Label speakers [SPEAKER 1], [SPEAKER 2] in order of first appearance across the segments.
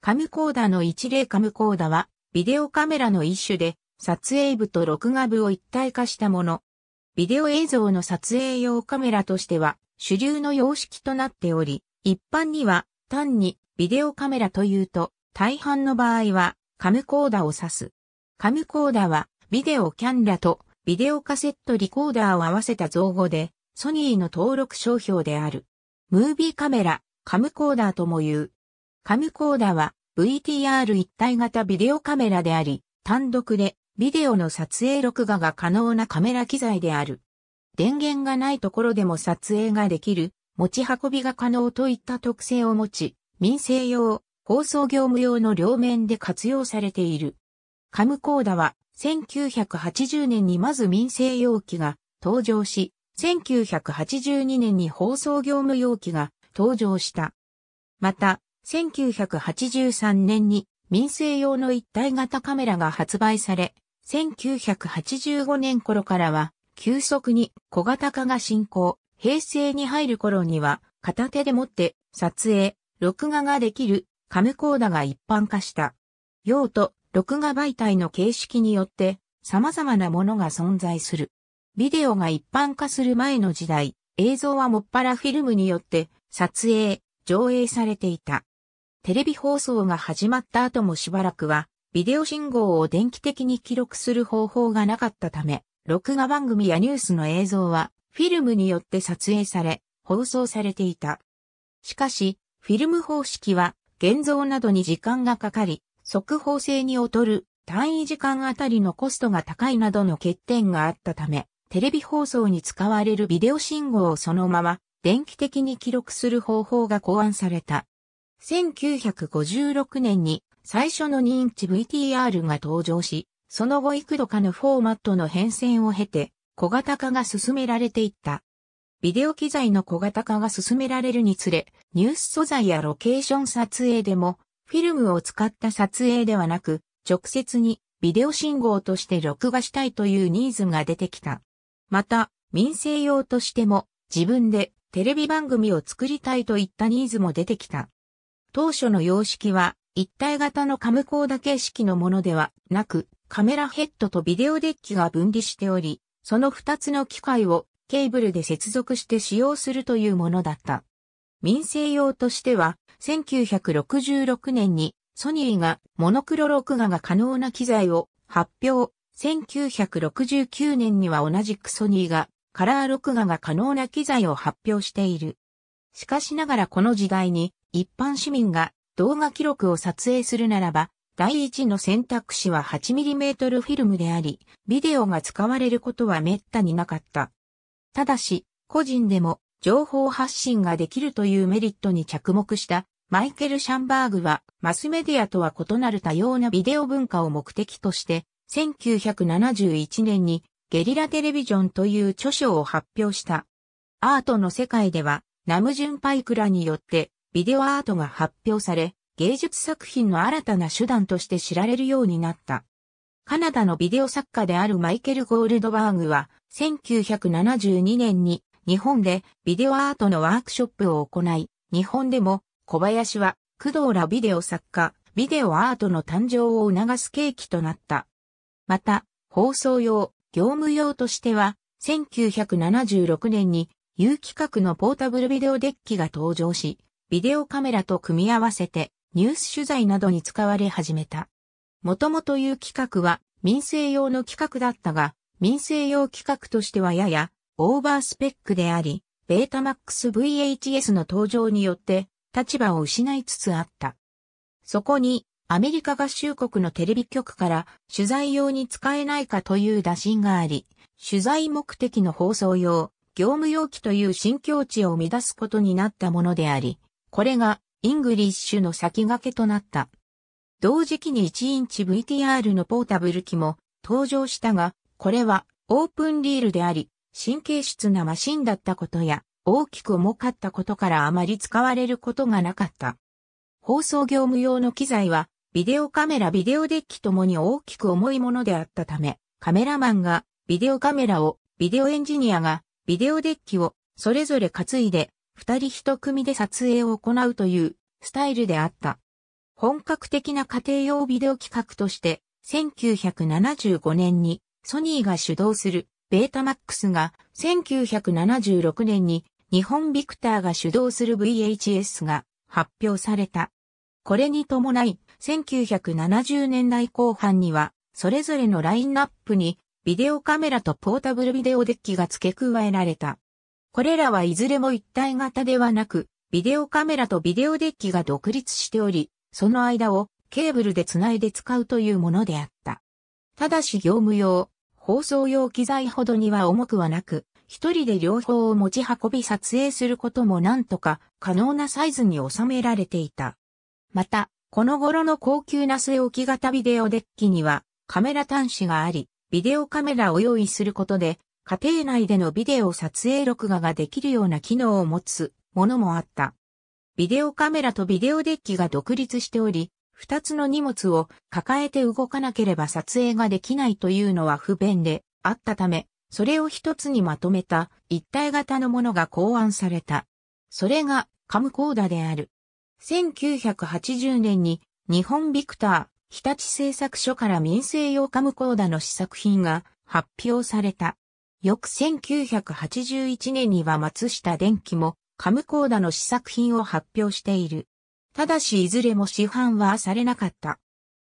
[SPEAKER 1] カムコーダの一例カムコーダは、ビデオカメラの一種で、撮影部と録画部を一体化したもの。ビデオ映像の撮影用カメラとしては、主流の様式となっており、一般には、単にビデオカメラというと、大半の場合は、カムコーダを指す。カムコーダは、ビデオキャンラとビデオカセットリコーダーを合わせた造語で、ソニーの登録商標である。ムービーカメラ、カムコーダーとも言う。カムコーダは VTR 一体型ビデオカメラであり、単独でビデオの撮影録画が可能なカメラ機材である。電源がないところでも撮影ができる、持ち運びが可能といった特性を持ち、民生用、放送業務用の両面で活用されている。カムコーダは1980年にまず民生用機が登場し、1982年に放送業務用機が登場した。また、1983年に民生用の一体型カメラが発売され、1985年頃からは急速に小型化が進行、平成に入る頃には片手で持って撮影、録画ができるカムコーダが一般化した。用途、録画媒体の形式によって様々なものが存在する。ビデオが一般化する前の時代、映像はもっぱらフィルムによって撮影、上映されていた。テレビ放送が始まった後もしばらくは、ビデオ信号を電気的に記録する方法がなかったため、録画番組やニュースの映像は、フィルムによって撮影され、放送されていた。しかし、フィルム方式は、現像などに時間がかかり、速報性に劣る単位時間あたりのコストが高いなどの欠点があったため、テレビ放送に使われるビデオ信号をそのまま電気的に記録する方法が考案された。1956年に最初の認知 VTR が登場し、その後幾度かのフォーマットの変遷を経て、小型化が進められていった。ビデオ機材の小型化が進められるにつれ、ニュース素材やロケーション撮影でも、フィルムを使った撮影ではなく、直接にビデオ信号として録画したいというニーズが出てきた。また、民生用としても、自分でテレビ番組を作りたいといったニーズも出てきた。当初の様式は、一体型のカムコーダ形式のものではなく、カメラヘッドとビデオデッキが分離しており、その二つの機械をケーブルで接続して使用するというものだった。民生用としては、1966年にソニーがモノクロ録画が可能な機材を発表。1969年には同じくソニーがカラー録画が可能な機材を発表している。しかしながらこの時代に一般市民が動画記録を撮影するならば、第一の選択肢は 8mm フィルムであり、ビデオが使われることは滅多になかった。ただし、個人でも情報発信ができるというメリットに着目したマイケル・シャンバーグはマスメディアとは異なる多様なビデオ文化を目的として1971年にゲリラテレビジョンという著書を発表した。アートの世界ではナムジュン・パイクラによってビデオアートが発表され、芸術作品の新たな手段として知られるようになった。カナダのビデオ作家であるマイケル・ゴールドバーグは、1972年に日本でビデオアートのワークショップを行い、日本でも小林は工藤らビデオ作家、ビデオアートの誕生を促す契機となった。また、放送用、業務用としては、1976年に有企画のポータブルビデオデッキが登場し、ビデオカメラと組み合わせてニュース取材などに使われ始めた。もともとう企画は民生用の企画だったが、民生用企画としてはややオーバースペックであり、ベータマックス VHS の登場によって立場を失いつつあった。そこにアメリカ合衆国のテレビ局から取材用に使えないかという打診があり、取材目的の放送用、業務用機という新境地を生み出すことになったものであり、これがイングリッシュの先駆けとなった。同時期に1インチ VTR のポータブル機も登場したが、これはオープンリールであり、神経質なマシンだったことや、大きく重かったことからあまり使われることがなかった。放送業務用の機材は、ビデオカメラビデオデッキともに大きく重いものであったため、カメラマンがビデオカメラを、ビデオエンジニアがビデオデッキをそれぞれ担いで二人一組で撮影を行うというスタイルであった。本格的な家庭用ビデオ企画として、1975年にソニーが主導するベータマックスが、1976年に日本ビクターが主導する VHS が発表された。これに伴い、1970年代後半には、それぞれのラインナップにビデオカメラとポータブルビデオデッキが付け加えられた。これらはいずれも一体型ではなく、ビデオカメラとビデオデッキが独立しており、その間をケーブルでつないで使うというものであった。ただし業務用、放送用機材ほどには重くはなく、一人で両方を持ち運び撮影することもなんとか可能なサイズに収められていた。また、この頃の高級な据え置き型ビデオデッキにはカメラ端子があり、ビデオカメラを用意することで家庭内でのビデオ撮影録画ができるような機能を持つものもあった。ビデオカメラとビデオデッキが独立しており、二つの荷物を抱えて動かなければ撮影ができないというのは不便であったため、それを一つにまとめた一体型のものが考案された。それがカムコーダである。1980年に日本ビクター日立製作所から民生用カムコーダの試作品が発表された。翌1981年には松下電機も、カムコーダの試作品を発表している。ただしいずれも市販はされなかった。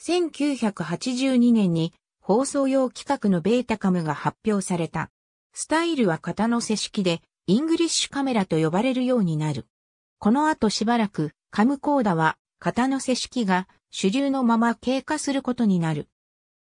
[SPEAKER 1] 1982年に放送用企画のベータカムが発表された。スタイルは型の背式で、イングリッシュカメラと呼ばれるようになる。この後しばらく、カムコーダは、型の背式が主流のまま経過することになる。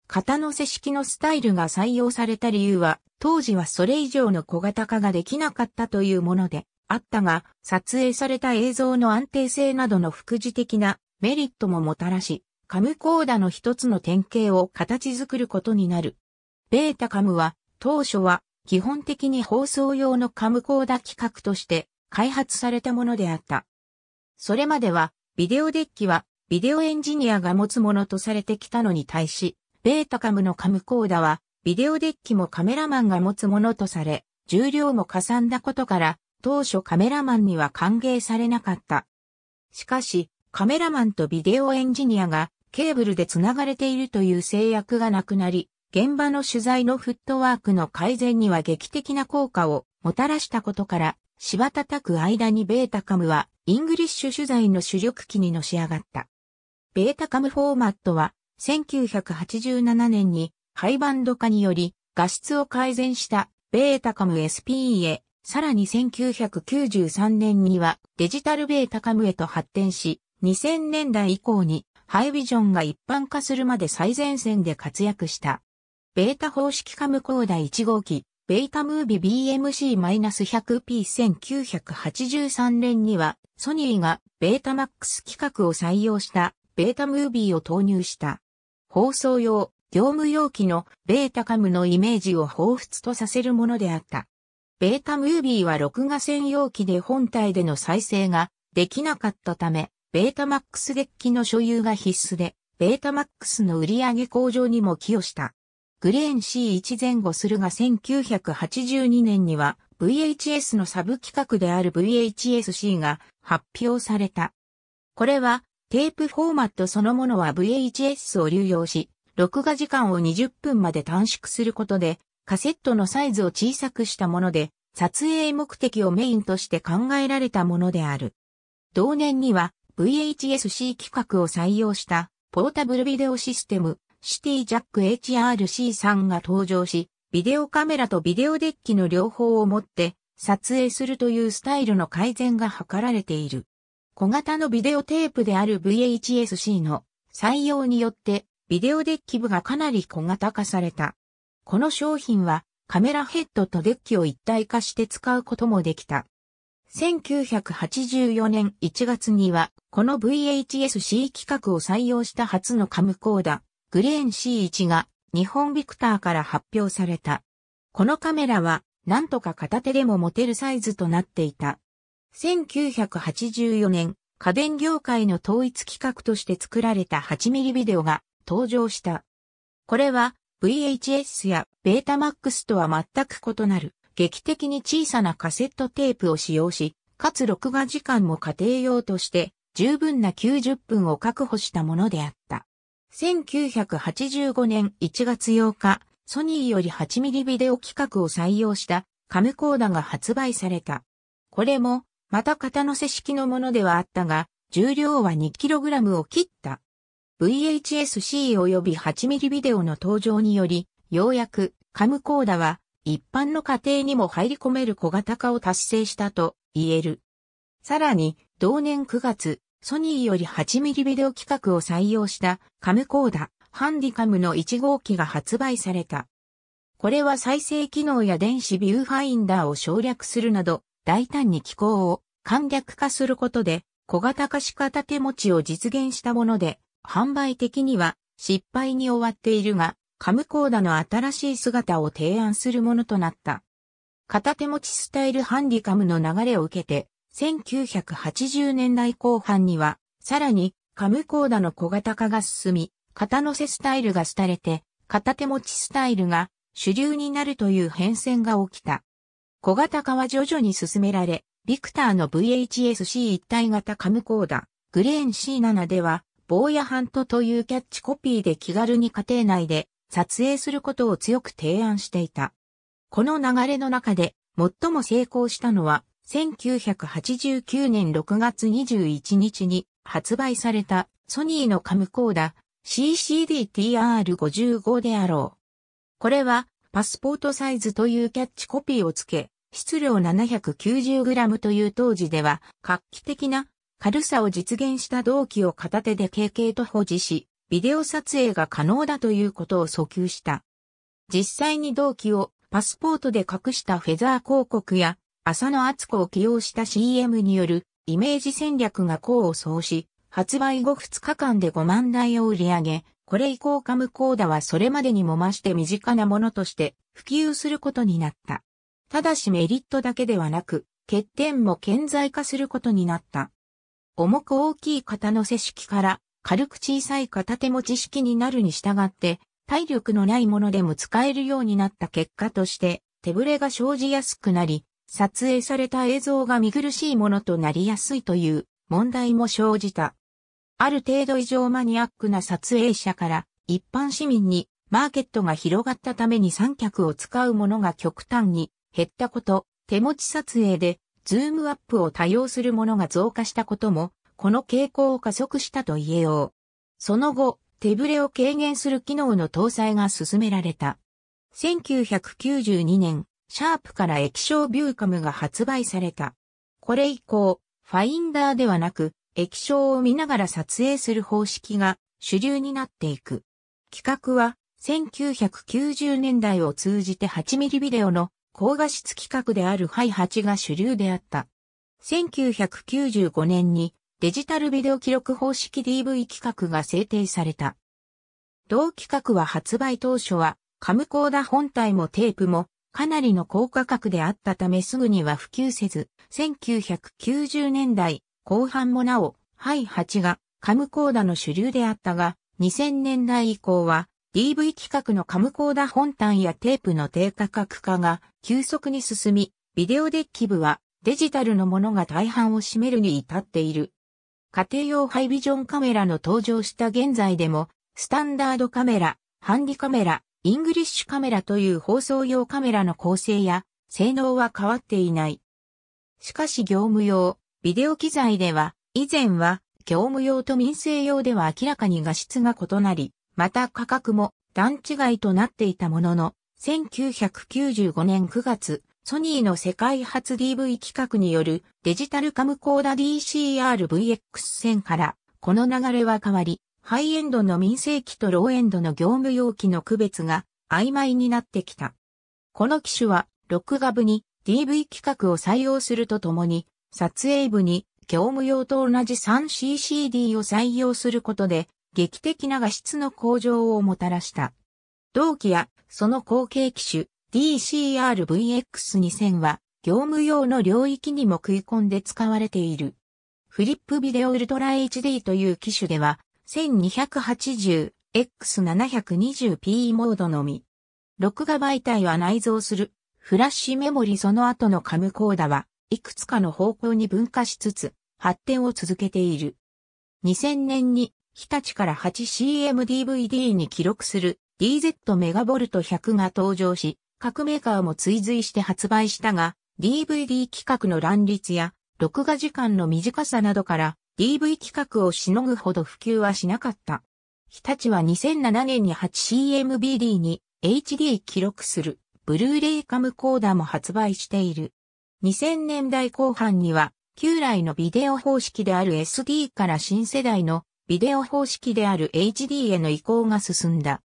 [SPEAKER 1] 型の背式のスタイルが採用された理由は、当時はそれ以上の小型化ができなかったというものであったが、撮影された映像の安定性などの副次的なメリットももたらし、カムコーダの一つの典型を形作ることになる。ベータカムは当初は基本的に放送用のカムコーダ企画として開発されたものであった。それまではビデオデッキはビデオエンジニアが持つものとされてきたのに対し、ベータカムのカムコーダはビデオデッキもカメラマンが持つものとされ、重量もかさんだことから、当初カメラマンには歓迎されなかった。しかし、カメラマンとビデオエンジニアがケーブルで繋がれているという制約がなくなり、現場の取材のフットワークの改善には劇的な効果をもたらしたことから、た叩く間にベータカムはイングリッシュ取材の主力機にのし上がった。ベータカムフォーマットは1987年にハイバンド化により画質を改善したベータカム SP へ、さらに1993年にはデジタルベータカムへと発展し、2000年代以降にハイビジョンが一般化するまで最前線で活躍した。ベータ方式カムコーダ1号機、ベータムービ BMC-100P1983 年には、ソニーがベータマックス規格を採用したベータムービーを投入した。放送用、業務容器のベータカムのイメージを彷彿とさせるものであった。ベータムービーは録画専用機で本体での再生ができなかったため、ベータマックスデッキの所有が必須で、ベータマックスの売上向上にも寄与した。グレーン C1 前後するが1982年には VHS のサブ企画である VHSC が発表された。これはテープフォーマットそのものは VHS を流用し、録画時間を20分まで短縮することで、カセットのサイズを小さくしたもので、撮影目的をメインとして考えられたものである。同年には VHSC 規格を採用したポータブルビデオシステムシティジャック HRC3 が登場し、ビデオカメラとビデオデッキの両方を持って撮影するというスタイルの改善が図られている。小型のビデオテープである VHSC の採用によってビデオデッキ部がかなり小型化された。この商品はカメラヘッドとデッキを一体化して使うこともできた。1984年1月には、この VHS-C 規格を採用した初のカムコーダ、グレーン C1 が日本ビクターから発表された。このカメラは、なんとか片手でも持てるサイズとなっていた。1984年、家電業界の統一規格として作られた 8mm ビデオが登場した。これは VHS やベータマックスとは全く異なる劇的に小さなカセットテープを使用し、かつ録画時間も家庭用として十分な90分を確保したものであった。1985年1月8日、ソニーより 8mm ビデオ規格を採用したカムコーダが発売された。これもまた型の背式のものではあったが、重量は 2kg を切った。VHS-C 及び 8mm ビデオの登場により、ようやくカムコーダは一般の家庭にも入り込める小型化を達成したと言える。さらに、同年9月、ソニーより 8mm ビデオ規格を採用したカムコーダハンディカムの1号機が発売された。これは再生機能や電子ビューファインダーを省略するなど、大胆に機構を簡略化することで、小型化した手持ちを実現したもので、販売的には失敗に終わっているが、カムコーダの新しい姿を提案するものとなった。片手持ちスタイルハンディカムの流れを受けて、1980年代後半には、さらにカムコーダの小型化が進み、肩乗せスタイルが廃れて、片手持ちスタイルが主流になるという変遷が起きた。小型化は徐々に進められ、ビクターの VHSC 一体型カムコーダ、グレーン C7 では、坊やハントというキャッチコピーで気軽に家庭内で撮影することを強く提案していた。この流れの中で最も成功したのは1989年6月21日に発売されたソニーのカムコーダ CCD-TR55 であろう。これはパスポートサイズというキャッチコピーをつけ、質量 790g という当時では画期的な軽さを実現した動機を片手で軽々と保持し、ビデオ撮影が可能だということを訴求した。実際に動機をパスポートで隠したフェザー広告や、浅野厚子を起用した CM によるイメージ戦略が功を奏し、発売後2日間で5万台を売り上げ、これ以降カムコーダはそれまでにも増して身近なものとして普及することになった。ただしメリットだけではなく、欠点も顕在化することになった。重く大きい型の接式から軽く小さい片手持ち式になるに従って、体力のないものでも使えるようになった結果として、手ぶれが生じやすくなり、撮影された映像が見苦しいものとなりやすいという問題も生じた。ある程度以上マニアックな撮影者から一般市民にマーケットが広がったために三脚を使うものが極端に減ったこと、手持ち撮影でズームアップを多用するものが増加したことも、この傾向を加速したと言えよう。その後、手ブレを軽減する機能の搭載が進められた。1992年、シャープから液晶ビューカムが発売された。これ以降、ファインダーではなく、液晶を見ながら撮影する方式が主流になっていく。企画は1990年代を通じて 8mm ビデオの高画質規格であるハイ8が主流であった。1995年にデジタルビデオ記録方式 DV 規格が制定された。同規格は発売当初はカムコーダ本体もテープもかなりの高価格であったためすぐには普及せず、1990年代後半もなお、ハイ8がカムコーダの主流であったが、2000年代以降は DV 規格のカムコーダ本体やテープの低価格化が急速に進み、ビデオデッキ部はデジタルのものが大半を占めるに至っている。家庭用ハイビジョンカメラの登場した現在でも、スタンダードカメラ、ハンディカメラ、イングリッシュカメラという放送用カメラの構成や性能は変わっていない。しかし業務用、ビデオ機材では、以前は業務用と民生用では明らかに画質が異なり、また価格も段違いとなっていたものの、1995年9月、ソニーの世界初 DV 企画によるデジタルカムコーダ DCR-VX1000 から、この流れは変わり、ハイエンドの民生機とローエンドの業務用機の区別が曖昧になってきた。この機種は、録画部に DV 規格を採用するとともに、撮影部に業務用と同じ 3CCD を採用することで、劇的な画質の向上をもたらした。同期やその後継機種 DCR-VX2000 は業務用の領域にも食い込んで使われている。フリップビデオウルトラ HD という機種では 1280X720p モードのみ。録画媒体は内蔵するフラッシュメモリその後のカムコーダはいくつかの方向に分化しつつ発展を続けている。2000年に日立から 8CMDVD に記録する DZ メガボルト100が登場し、各メーカーも追随して発売したが、DVD 企画の乱立や、録画時間の短さなどから、DV 企画をしのぐほど普及はしなかった。日立は2007年に 8CMBD に HD 記録するブルーレイカムコーダも発売している。2000年代後半には、旧来のビデオ方式である SD から新世代のビデオ方式である HD への移行が進んだ。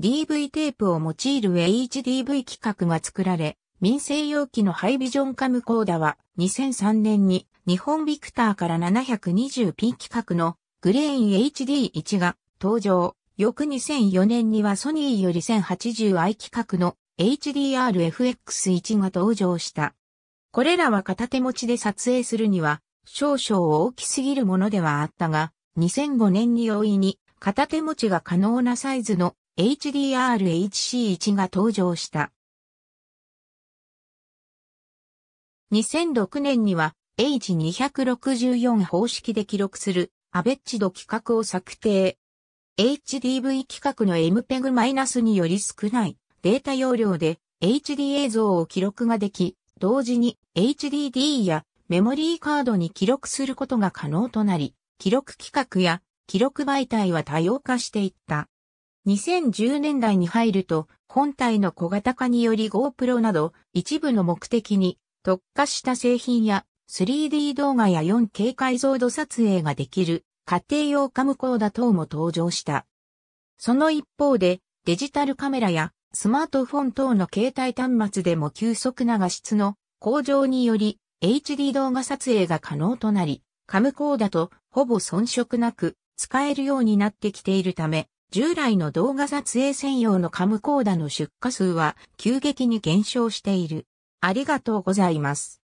[SPEAKER 1] DV テープを用いる HDV 規格が作られ、民生容器のハイビジョンカムコーダは2003年に日本ビクターから 720p 規格のグレーン HD1 が登場。翌2004年にはソニーより 1080i 規格の HDR-FX1 が登場した。これらは片手持ちで撮影するには少々大きすぎるものではあったが、2005年に容易に片手持ちが可能なサイズの HDR-HC1 が登場した。2006年には H264 方式で記録するアベッジド規格を策定。HDV 規格の MPEG- により少ないデータ容量で HD 映像を記録ができ、同時に HDD やメモリーカードに記録することが可能となり、記録企画や記録媒体は多様化していった。2010年代に入ると、本体の小型化により GoPro など一部の目的に特化した製品や 3D 動画や 4K 解像度撮影ができる家庭用カムコーダ等も登場した。その一方でデジタルカメラやスマートフォン等の携帯端末でも急速な画質の向上により HD 動画撮影が可能となり、カムコーダとほぼ遜色なく使えるようになってきているため、従来の動画撮影専用のカムコーダの出荷数は急激に減少している。ありがとうございます。